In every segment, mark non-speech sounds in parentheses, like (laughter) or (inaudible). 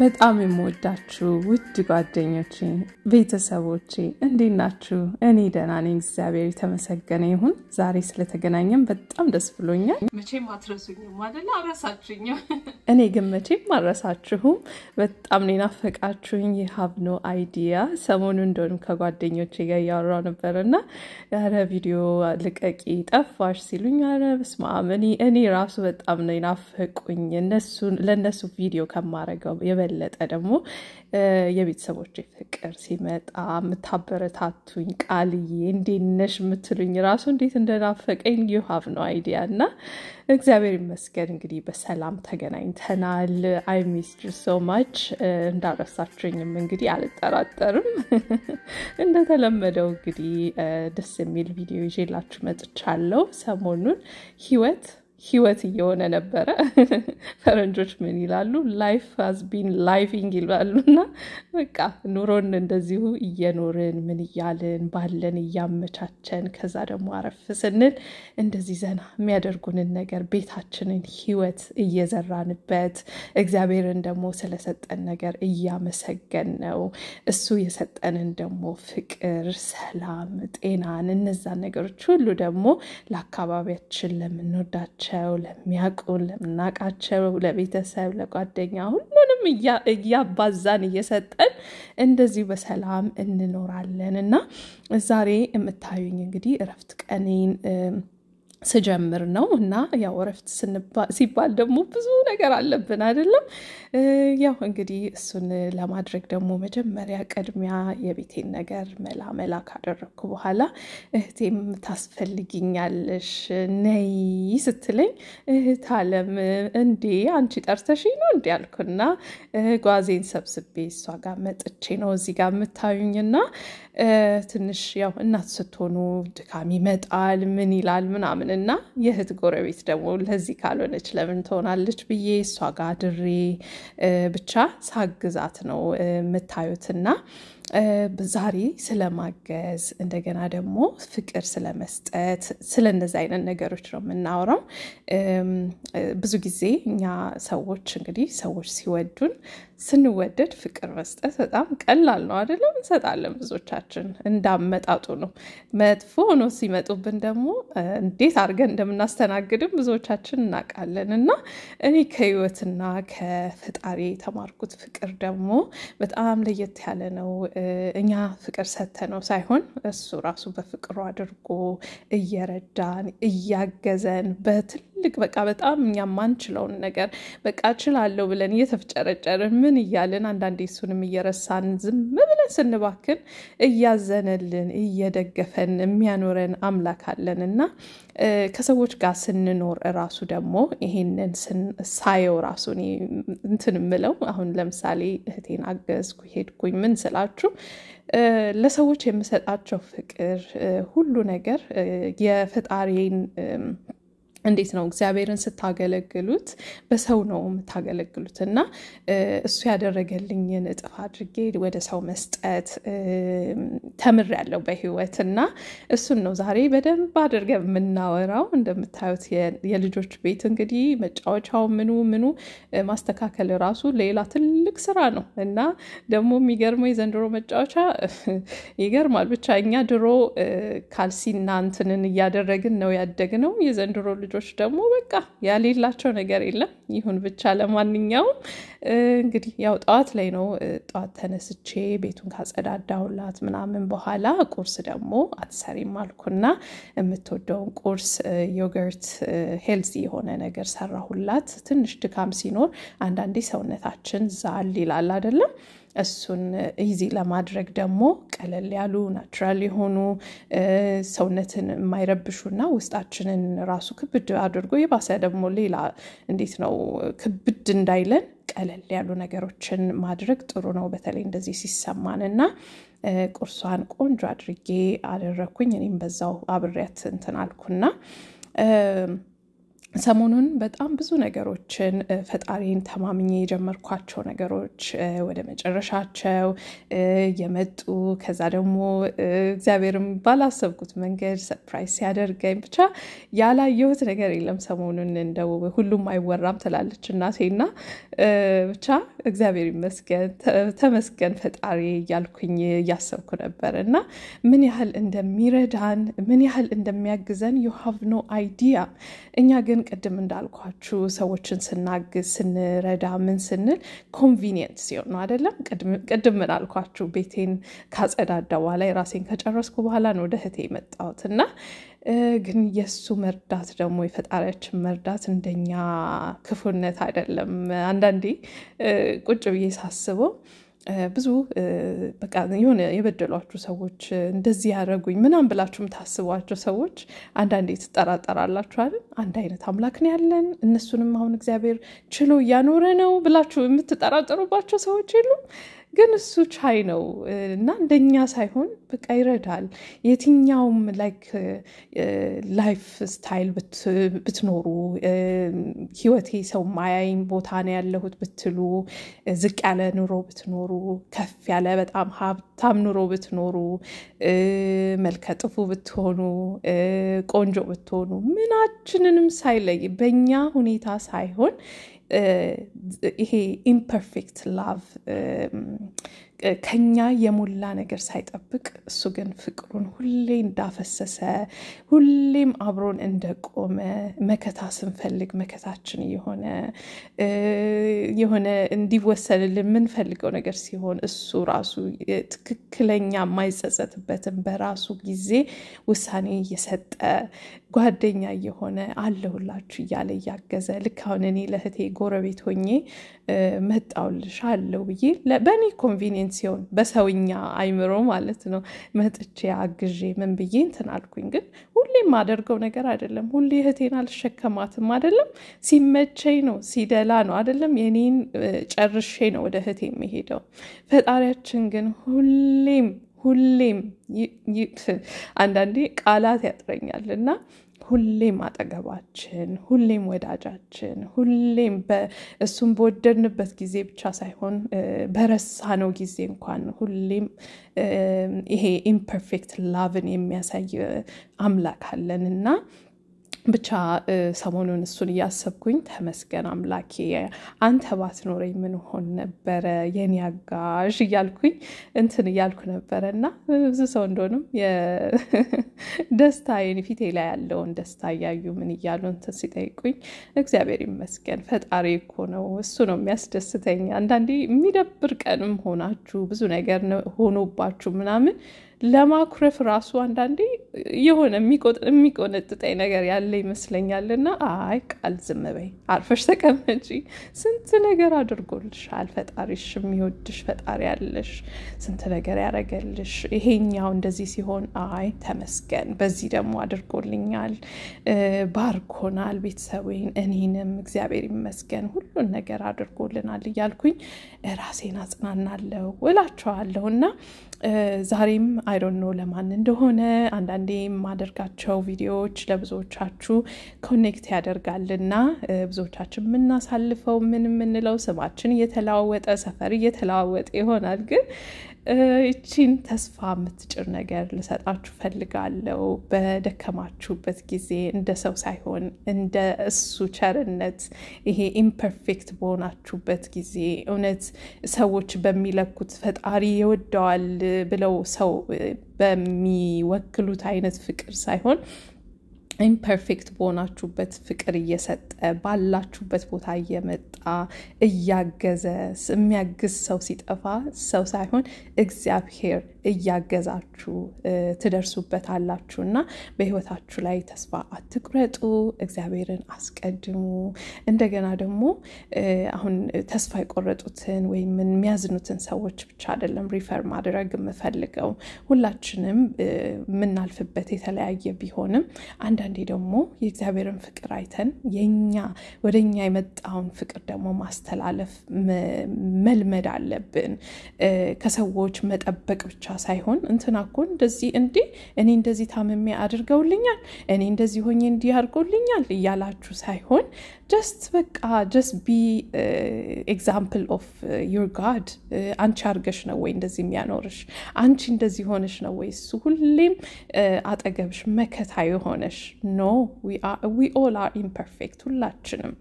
በጣም የምወዳችሁ ውድ ጓደኞቼ፣ ቤተሰቦቼ እንዴት ናችሁ? እኔ ደህና ነኝ፣ እግዚአብሔር የተመሰገነ ይሁን። ዛሬ ስለተገናኘም በጣም ደስ ብሎኛል። መቼም አትረሱኝም አይደለ? አረሳችሁኝም። እኔ ግን መቼም አረሳችሁም። በጣም ነው የናፈቃችሁኝ። የሀብ ኖ አይዲያ ሰሞኑ እንደሆኑ ከጓደኞቼ ጋር እያወራሁ ነበር እና ኧረ ቪዲዮ ልቀቂ ጠፋሽ ሲሉኝ ኧረ በስመ አብ እኔ ራሱ በጣም ነው የናፈቁኝ ለእነሱ ቪዲዮ ከማረገው የበለጠ ደግሞ የቤተሰቦች ፍቅር ሲመጣ የምታበረታቱኝ ቃልዬ እንዴነሽ የምትሉኝ ራሱ እንዴት እንደናፈቀኝ ዩ ሃቭ አይዲያ እና እግዚአብሔር ይመስገን እንግዲህ በሰላም ተገናኝተናል። አይ ሚስ ሶ ማች እንዳረሳችሁኝም እንግዲህ አልጠራጠርም። (laughs) እንደተለመደው እንግዲህ ደስ የሚል ቪዲዮ ይዤላችሁ መጥቻለሁ። ሰሞኑን ህይወት ህይወት እየሆነ ነበረ። (laughs) ፈረንጆች ምን ይላሉ? ላይፍ ሀዝ ቢን ላይቪንግ ይላሉ። እና በቃ ኑሮን እንደዚሁ እየኖርን ምን እያልን ባለን እያመቻቸን ከዛ ደግሞ አረፍ ስንል እንደዚህ ዘና የሚያደርጉንን ነገር ቤታችንን ህይወት እየዘራንበት እግዚአብሔርን ደግሞ ስለሰጠን ነገር እያመሰገን ነው። እሱ የሰጠንን ደግሞ ፍቅር፣ ሰላም፣ ጤናን እነዛን ነገሮች ሁሉ ደግሞ ለአካባቢያችን ለምንወዳቸው ለምናውቃቸው ለሚያውቁን ለምናውቃቸው ለቤተሰብ፣ ለጓደኛ ሁሉንም እያባዛን እየሰጠን እንደዚህ በሰላም እንኖራለን እና ዛሬ የምታዩኝ እንግዲህ እረፍት ቀኔን ስጀምር ነው እና ያው እረፍት ሲባል ደግሞ ብዙ ነገር አለብን አይደለም። ያው እንግዲህ እሱን ለማድረግ ደግሞ መጀመሪያ ቅድሚያ የቤቴን ነገር መላ መላ ካደረግኩ በኋላ እህቴም ታስፈልጊኛለሽ ነይ ስትለኝ እህት አለም እንዴ አንቺ ጠርተሽኝ ነው እንዲ ያልኩና ጓዜን ሰብስቤ እሷ ጋር መጥቼ ነው እዚህ ጋር የምታዩኝና ትንሽ ያው እናት ስትሆኑ ድካም ይመጣል ምን ይላል ምናምን እና የእህት ጎረቤት ደግሞ ለዚህ ካልሆነች ለምን ትሆናለች ብዬ እሷ ጋር ድሬ ብቻ ሳግዛት ነው የምታዩትና ዛሬ ስለማገዝ እንደገና ደግሞ ፍቅር ስለመስጠት እነዚ አይነት ነገሮች ነው የምናወራው። ብዙ ጊዜ እኛ ሰዎች እንግዲህ ሰዎች ሲወዱን ስንወደድ ፍቅር መስጠት በጣም ቀላል ነው አይደለም? እንሰጣለን። ብዙዎቻችን እንዳመጣጡ ነው። መጥፎ ሆኖ ሲመጡብን ደግሞ እንዴት አድርገን እንደምናስተናግድም ብዙዎቻችን እናውቃለን። እና እኔ ከህይወትና ከፈጣሪ የተማርኩት ፍቅር ደግሞ በጣም ለየት ያለ ነው። እኛ ፍቅር ሰተ ነው ሳይሆን እሱ ራሱ በፍቅሩ አድርጎ እየረዳን እያገዘን በትል ትልቅ በቃ በጣም እኛ ማንችለውን ነገር በቃ ችላለው ብለን እየተፍጨረጨርን ምን እያልን አንዳንዴ እሱንም እየረሳን ዝም ብለን ስንባክን እያዘነልን እየደገፈን የሚያኖረን አምላክ አለን እና ከሰዎች ጋር ስንኖር እራሱ ደግሞ ይሄንን ሳየው ራሱ እንትን ምለው አሁን ለምሳሌ እህቴን አገዝኩ ሄድኩኝ ምን ስላችሁ ለሰዎች የምሰጣቸው ፍቅር ሁሉ ነገር የፈጣሪን እንዴት ነው እግዚአብሔርን ስታገለግሉት በሰው ነው የምታገለግሉት እና እሱ ያደረገልኝን እጥፍ አድርጌ ወደ ሰው መስጠት ተምሬያለሁ በህይወት እና እሱን ነው ዛሬ በደንብ አድርገ የምናወራው እንደምታዩት የልጆች ቤት እንግዲህ መጫወቻው ምኑ ምኑ ማስተካከል ራሱ ሌላ ትልቅ ስራ ነው እና ደግሞ የሚገርመው የዘንድሮ መጫወቻ (laughs) ይገርማል ብቻ እኛ ድሮ ካልሲና እንትንን እያደረግን ነው ያደግነው የዘንድሮ ልጆች ደግሞ በቃ ያሌላቸው ነገር የለም። ይሁን ብቻ ለማንኛውም እንግዲህ ያው ጠዋት ላይ ነው። ጠዋት ተነስቼ ቤቱን ካጸዳዳሁላት ምናምን በኋላ ቁርስ ደግሞ አትሰሪም አልኩና የምትወደውን ቁርስ ዮገርት፣ ሄልዚ የሆነ ነገር ሰራሁላት። ትንሽ ድካም ሲኖር አንዳንዴ ሰውነታችን ዛል ይላል አይደለም እሱን ኢዚ ለማድረግ ደግሞ ቀለል ያሉ ናቹራል የሆኑ ሰውነትን የማይረብሹ እና ውስጣችንን ራሱ ክብድ አድርጎ የባሰ ደግሞ ሌላ እንዴት ነው ክብድ እንዳይለን ቀለል ያሉ ነገሮችን ማድረግ ጥሩ ነው። በተለይ እንደዚህ ሲሰማን እና ቁርሷን ቆንጆ አድርጌ አደረግኩኝ። እኔም በዛው አብሬያት እንትን አልኩና ሰሞኑን በጣም ብዙ ነገሮችን ፈጣሪን ተማምኜ የጀመርኳቸው ነገሮች ወደ መጨረሻቸው የመጡ ከዛ ደግሞ እግዚአብሔርም ባላሰብኩት መንገድ ሰርፕራይዝ ሲያደርገኝ ብቻ ያላየሁት ነገር የለም። ሰሞኑን እንደው ሁሉም አይወራም ትላለች እናቴና ብቻ እግዚአብሔር ይመስገን ተመስገን ፈጣሪ እያልኩኝ እያሰብኩ ነበር እና ምን ያህል እንደሚረዳን ምን ያህል እንደሚያግዘን ዩ ሃቭ ኖ አይዲያ እኛ ግን ግን ቅድም እንዳልኳችሁ ሰዎችን ስናግዝ ስንረዳ ምን ስንል ኮንቪኒየንት ሲሆን ነው አይደለም። ቅድም እንዳልኳችሁ ቤቴን ካጸዳዳ በኋላ የራሴን ከጨረስኩ በኋላ ነው ወደ እህቴ የመጣሁት እና ግን የእሱ መርዳት ደግሞ የፈጣሪያችን መርዳት እንደኛ ክፉነት አይደለም። አንዳንዴ ቁጭ ብዬ ሳስበው ብዙ በቃ የሆነ የበደሏችሁ ሰዎች እንደዚህ ያደረጉኝ ምናምን ብላችሁ የምታስቧቸው ሰዎች አንዳንዴ ትጠራጠራላችኋል። አንድ አይነት አምላክ ነው ያለን፣ እነሱንም አሁን እግዚአብሔር ችሎ እያኖረ ነው ብላችሁ የምትጠራጠሩባቸው ሰዎች የሉም? ግን እሱ ቻይ ነው እና እንደኛ ሳይሆን በቃ ይረዳል። የትኛውም ላይክ ላይፍ ስታይል ብትኖሩ ህይወቴ ሰው ማያይም ቦታ ነው ያለሁት ብትሉ፣ ዝቅ ያለ ኑሮ ብትኖሩ፣ ከፍ ያለ በጣም ሀብታም ኑሮ ብትኖሩ፣ መልከ ጥፉ ብትሆኑ፣ ቆንጆ ብትሆኑ፣ ምናችንንም ሳይለይ በኛ ሁኔታ ሳይሆን uh, he imperfect love um, ከኛ የሞላ ነገር ሳይጠብቅ እሱ ግን ፍቅሩን ሁሌ እንዳፈሰሰ ሁሌም አብሮን እንደቆመ መከታ ስንፈልግ መከታችን የሆነ የሆነ እንዲወሰንልን የምንፈልገው ነገር ሲሆን እሱ ራሱ ትክክለኛ የማይጸጸትበትን በራሱ ጊዜ ውሳኔ እየሰጠ ጓደኛ የሆነ አለሁላችሁ እያለ እያገዘ ልክ አሁን እኔ ለእህቴ ጎረቤት ሆኜ መጣውልሽ አለው ብዬ በእኔ ኮንቪኒየንስ ብቻዬን ሲሆን በሰውኛ አይምሮ ማለት ነው መጥቼ አግዤ ምን ብዬ እንትን አልኩኝ። ግን ሁሌ የማደርገው ነገር አይደለም። ሁሌ እህቴን አልሸከማትም አይደለም። ሲመቸኝ ነው፣ ሲደላ ነው አይደለም። የኔን ጨርሼ ነው ወደ እህቴ የሚሄደው። ፈጣሪያችን ግን ሁሌም ሁሌም አንዳንዴ ቃላት ያጥረኛል እና ሁሌም አጠገባችን፣ ሁሌም ወዳጃችን፣ ሁሌም እሱም በወደድንበት ጊዜ ብቻ ሳይሆን በረሳነው ጊዜ እንኳን ሁሌም ይሄ ኢምፐርፌክት ላቭን የሚያሳይ አምላክ አለን እና ብቻ ሰሞኑን እሱን እያሰብኩኝ ተመስገን አምላኬ አንተ ባትኖረኝ ምን ሆን ነበረ የኔ አጋዥ እያልኩኝ እንትን እያልኩ ነበረ እና ብዙ ሰው እንደሆንም (laughs) ደስታ ፊቴ ላይ ያለውን ደስታ እያዩ ምን እያሉ እንትን ሲጠይቁኝ እግዚአብሔር ይመስገን ፈጣሪ እኮ ነው እሱ ነው የሚያስደስተኝ። አንዳንዴ የሚደብር ቀንም ሆናችሁ ብዙ ነገር ሆኖባችሁ ምናምን ለማኩረፍ ራሱ አንዳንዴ የሆነ የሚቆነጥጠኝ ነገር ያለ ይመስለኛል። ና አይ ቃል ዝም በይ አርፈሽ ተቀመጪ፣ ስንት ነገር አድርጎልሻል ፈጣሪሽ፣ የሚወድሽ ፈጣሪ ያለሽ፣ ስንት ነገር ያረገልሽ፣ ይሄኛው እንደዚህ ሲሆን አይ ተመስገን፣ በዚህ ደግሞ አድርጎልኛል፣ ባርኮናል፣ ቤተሰቤን፣ እኔንም እግዚአብሔር ይመስገን ሁሉን ነገር አድርጎልናል እያልኩኝ ራሴን አጽናናለሁ እላቸዋለሁ እና ዛሬም አይዶኖ ለማን እንደሆነ አንዳንዴ የማደርጋቸው ቪዲዮዎች ለብዙዎቻችሁ ኮኔክት ያደርጋልና ብዙዎቻችን የምናሳልፈው ምን የምንለው ስማችን እየተለዋወጠ ሰፈር እየተለዋወጠ ይሆናል። ግን ይቺን ተስፋ የምትጭር ነገር ልሰጣችሁ ፈልጋለሁ። በደከማችሁበት ጊዜ እንደ ሰው ሳይሆን እንደ እሱ ቸርነት ይሄ ኢምፐርፌክት በሆናችሁበት ጊዜ እውነት ሰዎች በሚለኩት ፈጣሪ ይወደዋል ብለው ሰው በሚወክሉት አይነት ፍቅር ሳይሆን ኢምፐርፌክት በሆናችሁበት ፍቅር እየሰጠ ባላችሁበት ቦታ እየመጣ እያገዘ የሚያግዝ ሰው ሲጠፋ ሰው ሳይሆን እግዚአብሔር እያገዛችሁ ትደርሱበት አላችሁ እና በህይወታችሁ ላይ ተስፋ አትቁረጡ። እግዚአብሔርን አስቀድሙ። እንደገና ደግሞ አሁን ተስፋ የቆረጡትን ወይም የሚያዝኑትን ሰዎች ብቻ አይደለም ሪፈር ማድረግ የምፈልገው ሁላችንም የምናልፍበት የተለያየ ቢሆንም አንዳንድ አንዳንዴ ደግሞ የእግዚአብሔርን ፍቅር አይተን የኛ ወደ እኛ የመጣውን ፍቅር ደግሞ ማስተላለፍ መልመድ አለብን። ከሰዎች መጠበቅ ብቻ ሳይሆን እንትና እኮ እንደዚህ እንዴ እኔ እንደዚህ ታምሜ አድርገውልኛል፣ እኔ እንደዚህ ሆኜ እንዲህ አድርገውልኛል እያላችሁ ሳይሆን ጀስት በቃ ጀስት ቢ ኤግዛምፕል ኦፍ ዩር ጋድ አንቺ አርገሽ ነው ወይ እንደዚህ የሚያኖርሽ አንቺ እንደዚህ ሆነሽ ነው ወይ እሱ ሁሌም uh, አጠገብሽ መከታ የሆነሽ ኖ ዊ ኦል አር ኢምፐርፌክት ሁላችንም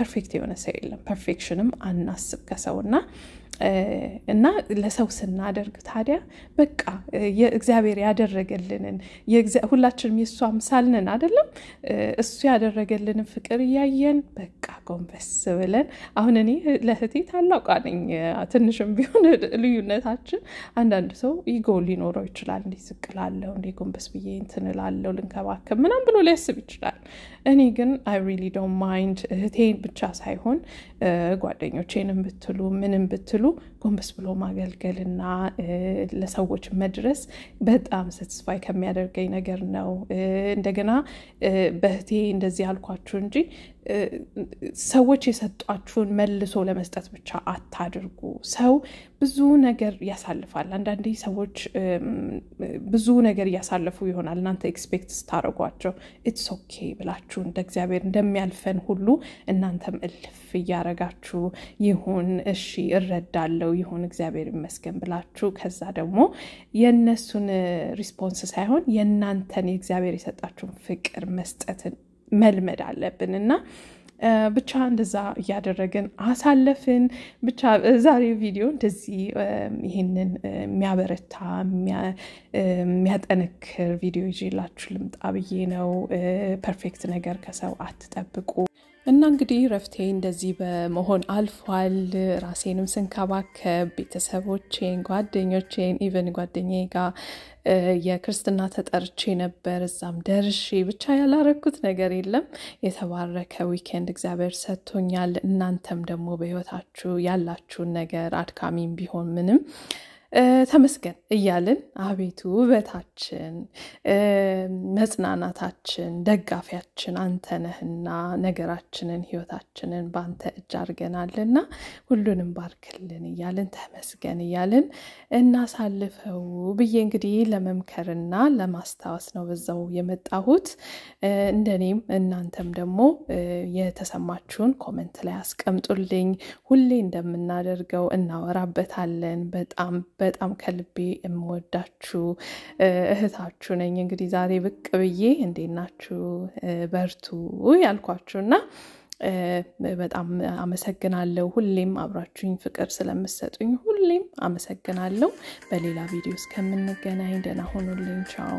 ፐርፌክት uh, የሆነ ሰው የለም ፐርፌክሽንም አናስብ ከሰውና እና ለሰው ስናደርግ ታዲያ በቃ የእግዚአብሔር ያደረገልንን ሁላችንም የእሱ አምሳል ነን አይደለም? እሱ ያደረገልንን ፍቅር እያየን በቃ ጎንበስ ብለን አሁን እኔ ለእህቴ ታላቋ ነኝ። ትንሽም ቢሆን ልዩነታችን አንዳንድ ሰው ይጎ ሊኖረው ይችላል። እንዲህ ዝቅ እላለሁ፣ እንዲህ ጎንበስ ብዬ እንትን እላለሁ፣ ልንከባከብ ብሎ ሊያስብ ይችላል። እኔ ግን አይ ሪሊ ዶንት ማይንድ እህቴን ብቻ ሳይሆን ጓደኞቼንም ብትሉ ምንም ብትሉ outubro ጎንበስ ብሎ ማገልገልና ለሰዎች መድረስ በጣም ሰትስፋይ ከሚያደርገኝ ነገር ነው። እንደገና በህቴ እንደዚህ ያልኳችሁ እንጂ ሰዎች የሰጧችሁን መልሶ ለመስጠት ብቻ አታድርጉ። ሰው ብዙ ነገር ያሳልፋል። አንዳንዴ ሰዎች ብዙ ነገር እያሳለፉ ይሆናል እናንተ ኤክስፔክት ስታደርጓቸው ኢትስ ኦኬ ብላችሁ እንደ እግዚአብሔር እንደሚያልፈን ሁሉ እናንተም እልፍ እያረጋችሁ ይሁን እሺ እረዳለሁ ያለው ይሁን እግዚአብሔር ይመስገን ብላችሁ ከዛ ደግሞ የእነሱን ሪስፖንስ ሳይሆን የእናንተን የእግዚአብሔር የሰጣችሁን ፍቅር መስጠትን መልመድ አለብን እና ብቻ እንደዛ እያደረግን አሳለፍን። ብቻ ዛሬ ቪዲዮ እንደዚህ ይህንን የሚያበረታ የሚያጠነክር ቪዲዮ ይዤላችሁ ልምጣ ብዬ ነው። ፐርፌክት ነገር ከሰው አትጠብቁ። እና እንግዲህ ረፍቴ እንደዚህ በመሆን አልፏል። ራሴንም ስንከባከብ ቤተሰቦቼን፣ ጓደኞቼን ኢቨን ጓደኛ ጋር የክርስትና ተጠርቼ ነበር። እዛም ደርሼ ብቻ ያላረኩት ነገር የለም። የተባረከ ዊኬንድ እግዚአብሔር ሰጥቶኛል። እናንተም ደግሞ በህይወታችሁ ያላችሁን ነገር አድካሚም ቢሆን ምንም ተመስገን እያልን አቤቱ ውበታችን፣ መጽናናታችን፣ ደጋፊያችን አንተ ነህና ነገራችንን ህይወታችንን በአንተ እጅ አድርገናልና ሁሉንም ባርክልን እያልን ተመስገን እያልን እናሳልፈው ብዬ እንግዲህ ለመምከርና ለማስታወስ ነው በዛው የመጣሁት። እንደኔም እናንተም ደግሞ የተሰማችሁን ኮመንት ላይ አስቀምጡልኝ። ሁሌ እንደምናደርገው እናወራበታለን በጣም በጣም ከልቤ የምወዳችሁ እህታችሁ ነኝ። እንግዲህ ዛሬ ብቅ ብዬ እንዴት ናችሁ በርቱ ያልኳችሁ እና በጣም አመሰግናለሁ። ሁሌም አብራችሁኝ ፍቅር ስለምሰጡኝ ሁሌም አመሰግናለሁ። በሌላ ቪዲዮ እስከምንገናኝ ደህና ሆኑልኝ። ቻው